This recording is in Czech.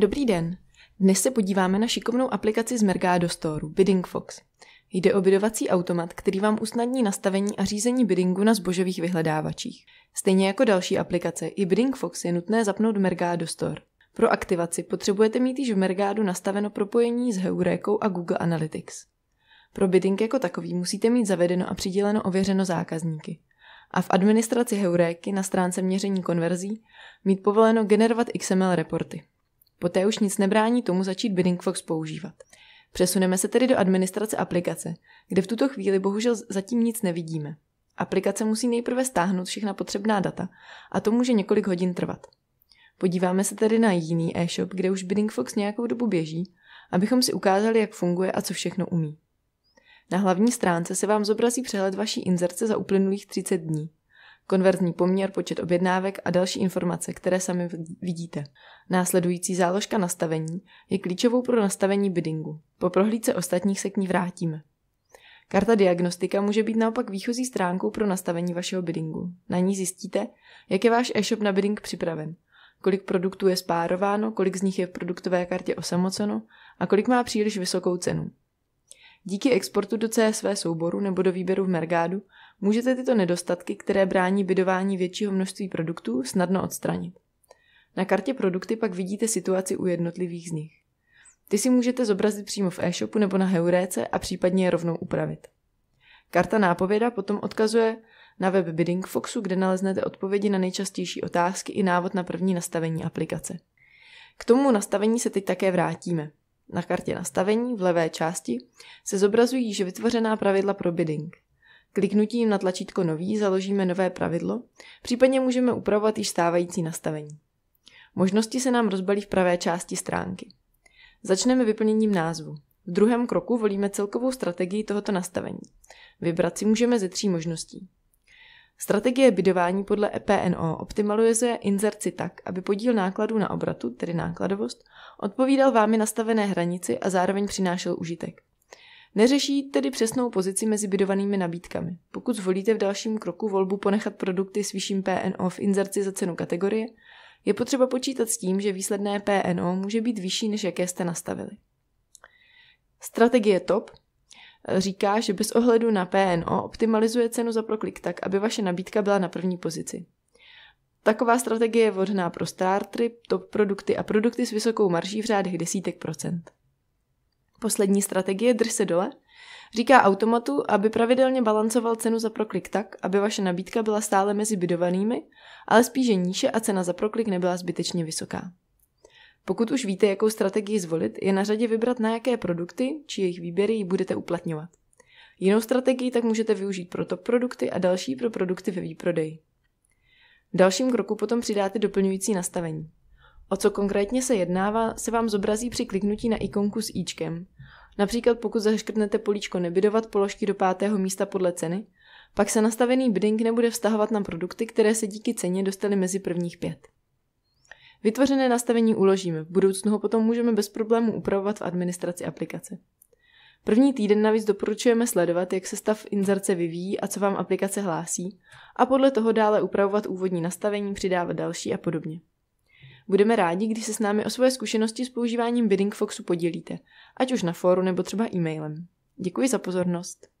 Dobrý den. Dnes se podíváme na šikovnou aplikaci z Mercado Store, Bidding Fox. Jde o bidovací automat, který vám usnadní nastavení a řízení biddingu na zbožových vyhledávačích. Stejně jako další aplikace, i Bidding Fox je nutné zapnout Mercado Store. Pro aktivaci potřebujete mít již v Mergádu nastaveno propojení s Heurékou a Google Analytics. Pro bidding jako takový musíte mít zavedeno a přiděleno ověřeno zákazníky. A v administraci Heuréky na stránce měření konverzí mít povoleno generovat XML reporty. Poté už nic nebrání tomu začít BiddingFox používat. Přesuneme se tedy do administrace aplikace, kde v tuto chvíli bohužel zatím nic nevidíme. Aplikace musí nejprve stáhnout všechna potřebná data a to může několik hodin trvat. Podíváme se tedy na jiný e-shop, kde už BiddingFox nějakou dobu běží, abychom si ukázali, jak funguje a co všechno umí. Na hlavní stránce se vám zobrazí přehled vaší inzerce za uplynulých 30 dní konverzní poměr, počet objednávek a další informace, které sami vidíte. Následující záložka nastavení je klíčovou pro nastavení biddingu. Po prohlídce ostatních se k ní vrátíme. Karta diagnostika může být naopak výchozí stránkou pro nastavení vašeho biddingu. Na ní zjistíte, jak je váš e-shop na bidding připraven, kolik produktů je spárováno, kolik z nich je v produktové kartě osamoceno a kolik má příliš vysokou cenu. Díky exportu do CSV souboru nebo do výběru v Mergádu můžete tyto nedostatky, které brání bydování většího množství produktů, snadno odstranit. Na kartě produkty pak vidíte situaci u jednotlivých z nich. Ty si můžete zobrazit přímo v e-shopu nebo na heuréce a případně je rovnou upravit. Karta nápověda potom odkazuje na web Bidding Foxu, kde naleznete odpovědi na nejčastější otázky i návod na první nastavení aplikace. K tomu nastavení se teď také vrátíme. Na kartě nastavení v levé části se zobrazují již vytvořená pravidla pro bidding. Kliknutím na tlačítko Nový založíme nové pravidlo, případně můžeme upravovat již stávající nastavení. Možnosti se nám rozbalí v pravé části stránky. Začneme vyplněním názvu. V druhém kroku volíme celkovou strategii tohoto nastavení. Vybrat si můžeme ze tří možností. Strategie bydování podle EPNO optimalizuje inzerci tak, aby podíl nákladů na obratu, tedy nákladovost, odpovídal vámi nastavené hranici a zároveň přinášel užitek. Neřeší tedy přesnou pozici mezi bydovanými nabídkami. Pokud zvolíte v dalším kroku volbu ponechat produkty s vyšším PNO v inzerci za cenu kategorie, je potřeba počítat s tím, že výsledné PNO může být vyšší, než jaké jste nastavili. Strategie TOP říká, že bez ohledu na PNO optimalizuje cenu za proklik tak, aby vaše nabídka byla na první pozici. Taková strategie je vhodná pro startry, top produkty a produkty s vysokou marží v řádech desítek procent. Poslední strategie drž se dole říká automatu, aby pravidelně balancoval cenu za proklik tak, aby vaše nabídka byla stále mezi bydovanými, ale spíše níže a cena za proklik nebyla zbytečně vysoká. Pokud už víte, jakou strategii zvolit, je na řadě vybrat, na jaké produkty či jejich výběry ji budete uplatňovat. Jinou strategii tak můžete využít pro top produkty a další pro produkty ve výprodeji. V dalším kroku potom přidáte doplňující nastavení. O co konkrétně se jednává, se vám zobrazí při kliknutí na ikonku s íčkem. Například pokud zaškrtnete políčko nebydovat položky do pátého místa podle ceny, pak se nastavený bidding nebude vztahovat na produkty, které se díky ceně dostaly mezi prvních pět. Vytvořené nastavení uložíme, v budoucnu ho potom můžeme bez problému upravovat v administraci aplikace. První týden navíc doporučujeme sledovat, jak se stav inzerce vyvíjí a co vám aplikace hlásí, a podle toho dále upravovat úvodní nastavení, přidávat další a podobně. Budeme rádi, když se s námi o své zkušenosti s používáním Bidding Foxu podělíte, ať už na fóru nebo třeba e-mailem. Děkuji za pozornost.